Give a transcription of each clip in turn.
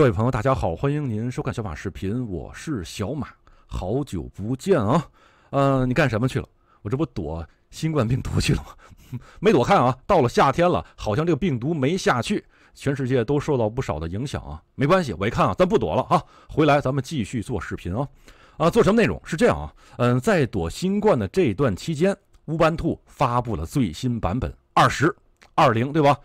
各位朋友，大家好，欢迎您收看小马视频，我是小马，好久不见啊，呃，你干什么去了？我这不躲新冠病毒去了吗？没躲开啊，到了夏天了，好像这个病毒没下去，全世界都受到不少的影响啊。没关系，我一看啊，咱不躲了啊，回来咱们继续做视频啊，啊，做什么内容？是这样啊，嗯，在躲新冠的这段期间，乌班兔发布了最新版本二十二零，对吧？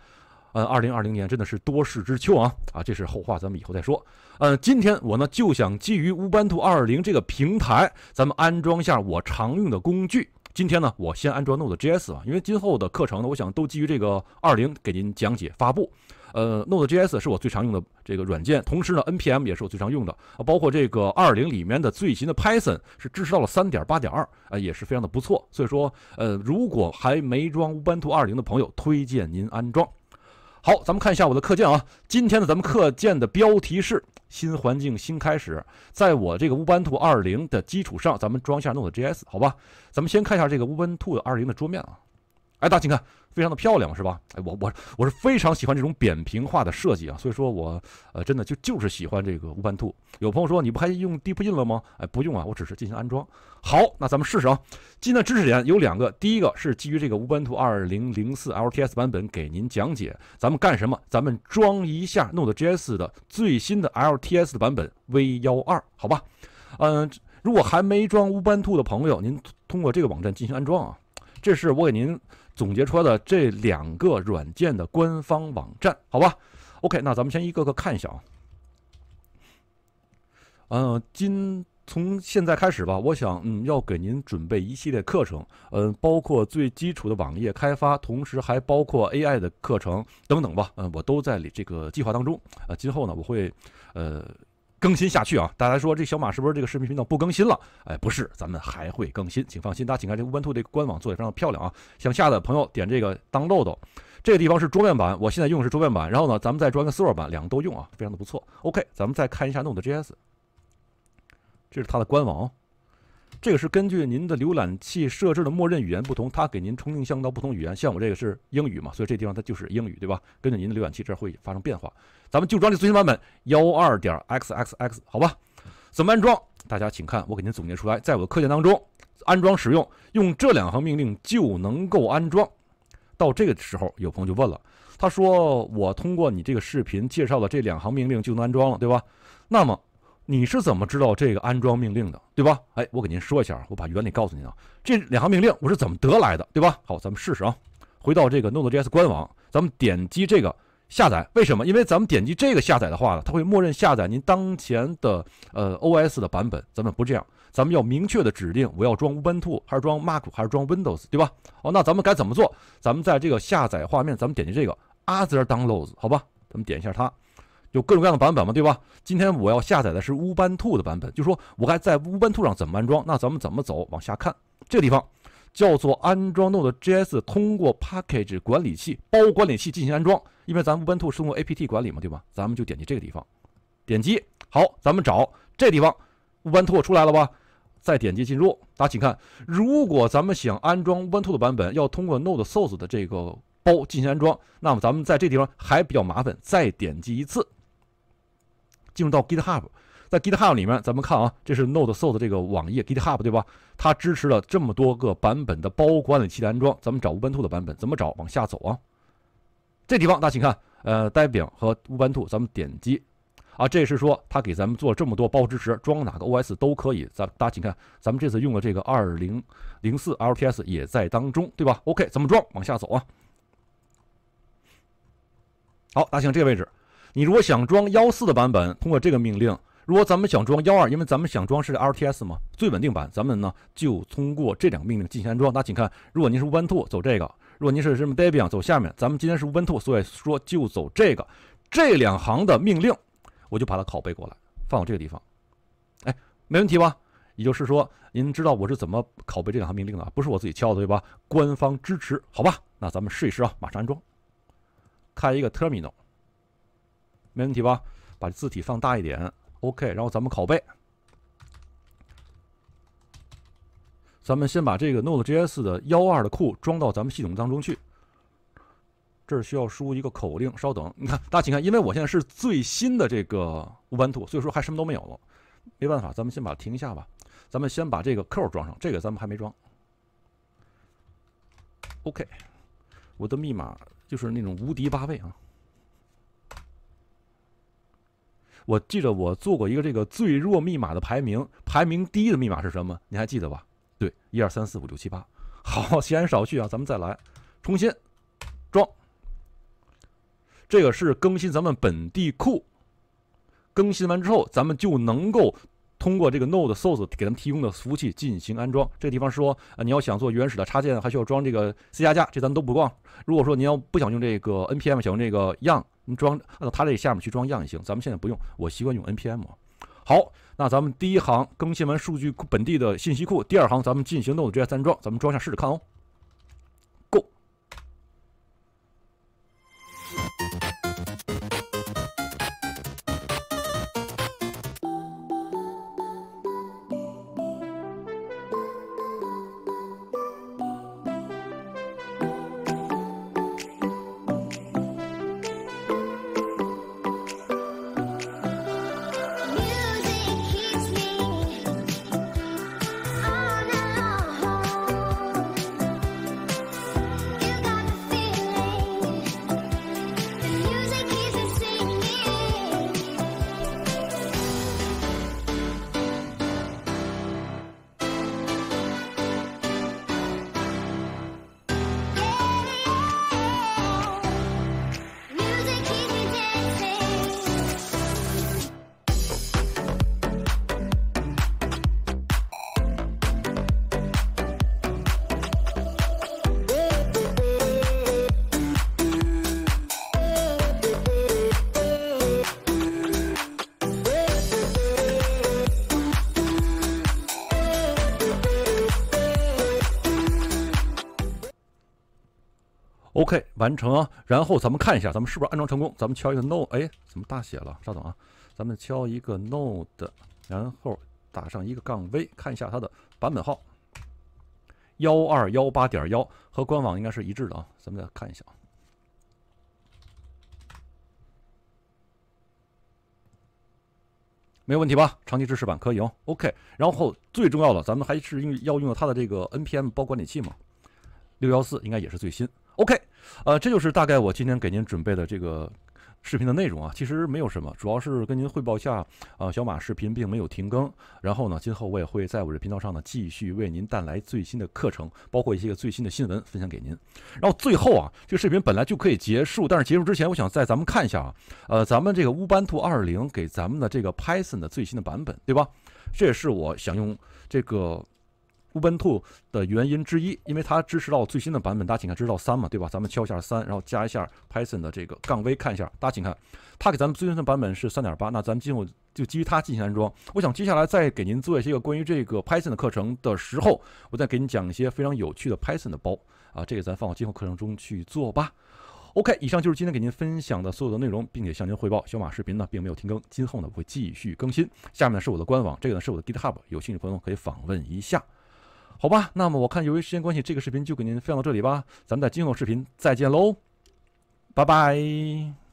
呃，二零二零年真的是多事之秋啊！啊，这是后话，咱们以后再说。呃，今天我呢就想基于 Ubuntu 二零这个平台，咱们安装一下我常用的工具。今天呢，我先安装 Node.js 啊，因为今后的课程呢，我想都基于这个二零给您讲解发布。呃，Node.js 是我最常用的这个软件，同时呢，NPM 也是我最常用的。包括这个二零里面的最新的 Python 是支持到了三点八点二，呃，也是非常的不错。所以说，呃，如果还没装 Ubuntu 二零的朋友，推荐您安装。好，咱们看一下我的课件啊。今天的咱们课件的标题是“新环境新开始”。在我这个 Ubuntu 二零的基础上，咱们装一下 d e G S 好吧？咱们先看一下这个 Ubuntu 二零的桌面啊。哎，大家请看，非常的漂亮，是吧？哎，我我我是非常喜欢这种扁平化的设计啊，所以说我呃真的就就是喜欢这个 Ubuntu。有朋友说你不还用 Deepin 了吗？哎，不用啊，我只是进行安装。好，那咱们试试啊。今天的知识点有两个，第一个是基于这个乌班兔二零零2004 LTS 版本给您讲解，咱们干什么？咱们装一下 Node.js 的最新的 LTS 的版本 v1.2，好吧？嗯，如果还没装乌班兔的朋友，您通过这个网站进行安装啊。这是我给您总结出来的这两个软件的官方网站，好吧？OK，那咱们先一个个看一下啊。嗯，今从现在开始吧，我想嗯要给您准备一系列课程，嗯，包括最基础的网页开发，同时还包括 AI 的课程等等吧。嗯，我都在这个计划当中。啊，今后呢，我会呃。更新下去啊！大家说这小马是不是这个视频频道不更新了？哎，不是，咱们还会更新，请放心。大家请看这乌班兔的官网做的非常漂亮啊！想下的朋友点这个当豆豆，这个地方是桌面版，我现在用的是桌面版。然后呢，咱们再装个 server 版，两个都用啊，非常的不错。OK，咱们再看一下 Note GS，这是它的官网。这个是根据您的浏览器设置的默认语言不同，它给您重进向当不同语言。像我这个是英语嘛，所以这地方它就是英语，对吧？根据您的浏览器，这会发生变化。咱们就装这最新版本幺二点 x x x，好吧？怎么安装？大家请看，我给您总结出来，在我的课件当中，安装使用用这两行命令就能够安装。到这个时候，有朋友就问了，他说我通过你这个视频介绍的这两行命令就能安装了，对吧？那么你是怎么知道这个安装命令的，对吧？哎，我给您说一下，我把原理告诉您啊。这两个命令我是怎么得来的，对吧？好，咱们试试啊。回到这个 Node.js 官网，咱们点击这个下载。为什么？因为咱们点击这个下载的话呢，它会默认下载您当前的呃 O S 的版本。咱们不这样，咱们要明确的指定我要装 Ubuntu，还是装 Mac，还是装 Windows，对吧？哦，那咱们该怎么做？咱们在这个下载画面，咱们点击这个 Other Downloads，好吧？咱们点一下它。有各种各样的版本嘛，对吧？今天我要下载的是乌班兔的版本，就说我还在乌班兔上怎么安装？那咱们怎么走？往下看，这个地方叫做安装 Node.js 通过 Package 管理器包管理器进行安装。因为咱乌班兔是通过 APT 管理嘛，对吧？咱们就点击这个地方，点击好，咱们找这地方，乌班兔出来了吧？再点击进入。大家请看，如果咱们想安装 Ubuntu 的版本，要通过 Node source 的这个包进行安装，那么咱们在这地方还比较麻烦，再点击一次。进入到 GitHub，在 GitHub 里面，咱们看啊，这是 n o d e s o 的这个网页 GitHub 对吧？它支持了这么多个版本的包管理器的安装。咱们找 Ubuntu 的版本，怎么找？往下走啊。这地方大家请看，呃，呆饼和 Ubuntu，咱们点击啊。这是说他给咱们做了这么多包支持，装哪个 OS 都可以。咱大家请看，咱们这次用的这个二零零四 LTS 也在当中，对吧？OK，怎么装？往下走啊。好，大家请看这个位置。你如果想装幺四的版本，通过这个命令；如果咱们想装幺二，因为咱们想装是 R T S 嘛，最稳定版，咱们呢就通过这两个命令进行安装。那请看，如果您是 Ubuntu 走这个，如果您是什么 Debian 走下面。咱们今天是 Ubuntu，所以说就走这个这两行的命令，我就把它拷贝过来放到这个地方。哎，没问题吧？也就是说，您知道我是怎么拷贝这两行命令的，不是我自己敲的对吧？官方支持，好吧？那咱们试一试啊，马上安装，开一个 Terminal。没问题吧？把字体放大一点，OK。然后咱们拷贝，咱们先把这个 node.js 的幺二的库装到咱们系统当中去。这儿需要输一个口令，稍等。你看，大家请看，因为我现在是最新的这个 Ubuntu，所以说还什么都没有，没办法，咱们先把它停一下吧。咱们先把这个 Q 装上，这个咱们还没装。OK，我的密码就是那种无敌八位啊。我记得我做过一个这个最弱密码的排名，排名第一的密码是什么？你还记得吧？对，一二三四五六七八。好，闲言少叙啊，咱们再来重新装。这个是更新咱们本地库，更新完之后，咱们就能够。通过这个 Node Source 给咱们提供的服务器进行安装。这个地方说，你要想做原始的插件，还需要装这个 C 加加，这咱们都不逛。如果说你要不想用这个 NPM，想用这个 Yarn，你装按照它这下面去装 Yarn 也行。咱们现在不用，我习惯用 NPM。好，那咱们第一行更新完数据库本地的信息库，第二行咱们进行 Node.js 安装，咱们装下试试看哦。OK，完成。啊。然后咱们看一下，咱们是不是安装成功？咱们敲一个 n o 哎，怎么大写了？稍等啊，咱们敲一个 node，然后打上一个杠 v，看一下它的版本号幺二幺八点幺，和官网应该是一致的啊。咱们再看一下啊，没有问题吧？长期支持版可以哦。OK，然后最重要的，咱们还是用要用它的这个 npm 包管理器嘛，六幺四应该也是最新。OK，呃，这就是大概我今天给您准备的这个视频的内容啊，其实没有什么，主要是跟您汇报一下啊，小马视频并没有停更，然后呢，今后我也会在我这频道上呢继续为您带来最新的课程，包括一些个最新的新闻分享给您。然后最后啊，这个视频本来就可以结束，但是结束之前，我想在咱们看一下啊，呃，咱们这个乌班图二零给咱们的这个 Python 的最新的版本，对吧？这也是我想用这个。Ubuntu 的原因之一，因为它支持到最新的版本，大家请看，支持到三嘛，对吧？咱们敲一下三，然后加一下 Python 的这个杠 v，看一下，大家请看，它给咱们最新的版本是三点八，那咱们今后就基于它进行安装。我想接下来再给您做一些个关于这个 Python 的课程的时候，我再给您讲一些非常有趣的 Python 的包啊，这个咱放到今后课程中去做吧。OK，以上就是今天给您分享的所有的内容，并且向您汇报，小马视频呢并没有停更，今后呢我会继续更新。下面呢是我的官网，这个呢是我的 GitHub，有兴趣的朋友可以访问一下。好吧，那么我看由于时间关系，这个视频就给您放到这里吧。咱们在今后视频再见喽，拜拜。